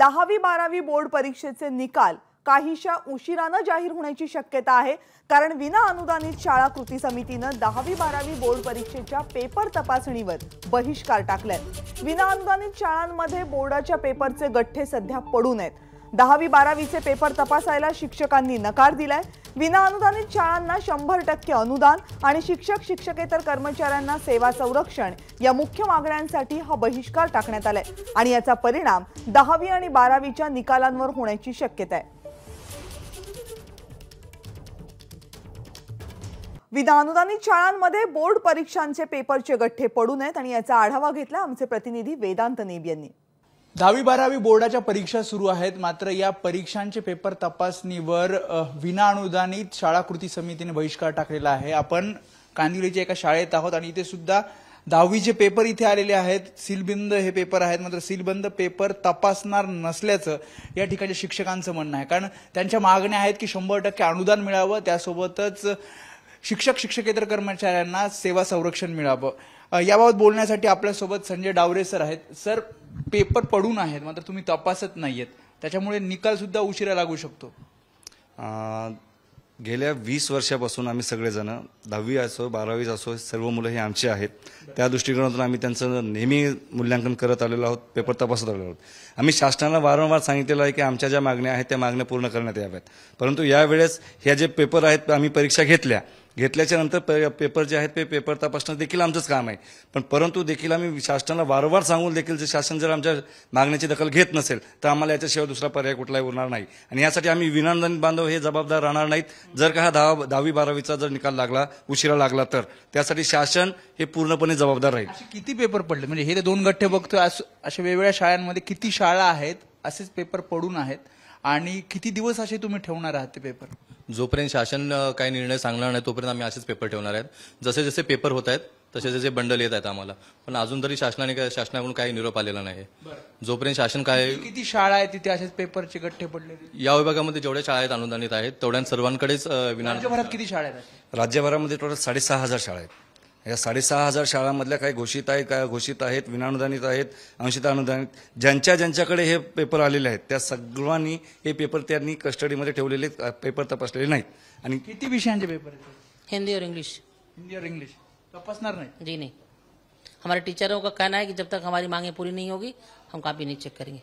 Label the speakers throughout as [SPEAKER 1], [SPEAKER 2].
[SPEAKER 1] दहावी बारावी बोर्ड परीक्षेचे निकाल काहीशा उशिरानं जाहीर होण्याची शक्यता आहे कारण विना अनुदानित शाळा कृती समितीनं दहावी बारावी बोर्ड परीक्षेच्या पेपर तपासणीवर बहिष्कार टाकलाय विना अनुदानित शाळांमध्ये बोर्डाच्या पेपरचे गठ्ठे सध्या पडून आहेत दहावी बारावीचे पेपर तपासायला शिक्षकांनी नकार दिलाय विनाअनुदानित शाळांना शंभर टक्के अनुदान आणि शिक्षक शिक्षकेतर कर्मचाऱ्यांना सेवा संरक्षण या मुख्य मागण्यांसाठी हा बहिष्कार टाकण्यात आलाय आणि याचा परिणाम दहावी आणि बारावीच्या निकालांवर होण्याची शक्यता आहे विनाअनुदानित शाळांमध्ये बोर्ड परीक्षांचे पेपरचे गठ्ठे पडू नयेत आणि याचा आढावा घेतला आमचे प्रतिनिधी वेदांत नेब यांनी दहावी बारावी बोर्डाच्या
[SPEAKER 2] परीक्षा सुरू आहेत मात्र या परीक्षांचे पेपर तपासणीवर विनाअनुदानित शाळा कृती समितीने बहिष्कार टाकलेला आहे आपण कांदिवलीच्या एका शाळेत आहोत आणि इथे सुद्धा दहावीचे पेपर इथे आलेले आहेत सीलबंद हे पेपर आहेत मात्र सीलबंद पेपर तपासणार नसल्याचं या ठिकाणच्या शिक्षकांचं म्हणणं आहे कारण त्यांच्या मागण्या आहेत की शंभर टक्के अनुदान मिळावं त्यासोबतच शिक्षक शिक्षकेतर कर्मचाऱ्यांना सेवा संरक्षण मिळावं याबाबत बोलण्यासाठी आपल्यासोबत संजय डावरे सर आहेत सर पेपर पडून आहेत मात्र तुम्ही तपासत नाही आहेत त्याच्यामुळे निकालसुद्धा उशिरा लागू शकतो
[SPEAKER 3] गेल्या वीस वर्षापासून आम्ही सगळेजण दहावी असो बारावी असो सर्व मुलं हे आमचे आहेत त्या दृष्टिकोनातून आम्ही त्यांचं नेहमी मूल्यांकन करत आलेलो आहोत पेपर तपासत आलेलो आहोत आम्ही शासनाला वारंवार सांगितलेलं आहे की आमच्या ज्या मागण्या आहेत त्या मागण्या पूर्ण करण्यात याव्यात परंतु यावेळेस ह्या जे पेपर आहेत आम्ही परीक्षा घेतल्या घेतल्याच्या नंतर पे पेपर जे आहेत ते पेपर तपासणं देखील आमचंच काम आहे पण परंतु देखील आम्ही शासनाला वारंवार सांगून देखील जर शासन जर आमच्या मागण्याची दखल घेत नसेल तर आम्हाला याच्याशिवाय दुसरा पर्याय कुठलाही उरणार नाही आणि यासाठी आम्ही विनांदन बांधव हे जबाबदार राहणार नाहीत जर का हा दहा दहावी बारावीचा जर निकाल लागला उशिरा लागला तर त्यासाठी शासन हे पूर्णपणे जबाबदार राहील
[SPEAKER 2] किती पेपर पडले म्हणजे हे दोन गठ्ठे बघतो अशा वेगवेगळ्या शाळांमध्ये किती शाळा आहेत असेच पेपर पडून आहेत आणि किती दिवस असे तुम्ही ठेवणार आहात ते पेपर
[SPEAKER 3] जोपर्यंत शासन काही निर्णय सांगणार नाही तोपर्यंत आम्ही असेच पेपर ठेवणार आहेत जसे जसे पेपर होत आहेत तसे जसे बंडल येत आहेत आम्हाला पण अजून तरी शासनाने शासनाकडून काही निरोप आलेला नाही जोपर्यंत शासन काय म्हणजे
[SPEAKER 2] किती शाळा आहेत तिथे असेच पेपरचे गठ्ठे पडले
[SPEAKER 3] या विभागामध्ये जेवढ्या शाळा आहेत अनुदानित आहेत तेवढ्या सर्वांकडेच विना
[SPEAKER 2] किती शाळा आहेत
[SPEAKER 3] राज्यभरामध्ये टोटल साडेसहा हजार शाळा आहेत या साडेसहा हजार शाळांमधल्या काही घोषित आहे काय घोषित आहेत विनानुदानित आहेत अंशित अनुदानित ज्यांच्या ज्यांच्याकडे हे पेपर आलेले आहेत त्या सगळ्यांनी हे पेपर त्यांनी कस्टडीमध्ये ठेवलेले पेपर तपासलेले नाहीत आणि
[SPEAKER 2] किती विषयांचे पेपर आहेत हिंदी और इंग्लिश हिंदी और इंग्लिश तपासणार नाही जी नाही
[SPEAKER 3] हमारे टीचरों का कहना है की जब तक हमारी मांगे पूरी नहीं होगी हम कापी नहीं चेक करेंगे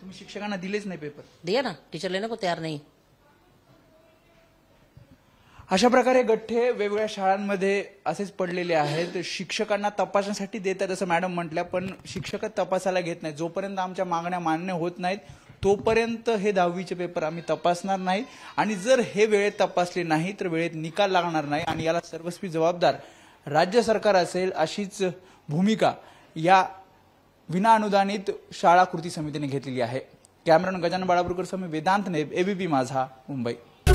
[SPEAKER 2] तुम्ही शिक्षकांना दिलेच नाही पेपर दिया ना टीचर लेने को तयार नाही अशा प्रकारे गठ्ठे वेगवेगळ्या शाळांमध्ये असेच पडलेले आहेत शिक्षकांना तपासण्यासाठी देतात असं मॅडम म्हटल्या पण शिक्षक तपासायला घेत नाहीत जोपर्यंत आमच्या मागण्या मान्य होत नाहीत तोपर्यंत हे दहावीचे पेपर आम्ही तपासणार नाही आणि जर हे वेळेत तपासले नाही तर वेळेत निकाल लागणार नाही आणि याला सर्वस्वी जबाबदार राज्य सरकार असेल अशीच भूमिका या विनाअनुदानित शाळा कृती समितीने घेतलेली आहे कॅमेरॉन गजानन बाळापूरकर स्वामी वेदांत नेब एबीपी माझा मुंबई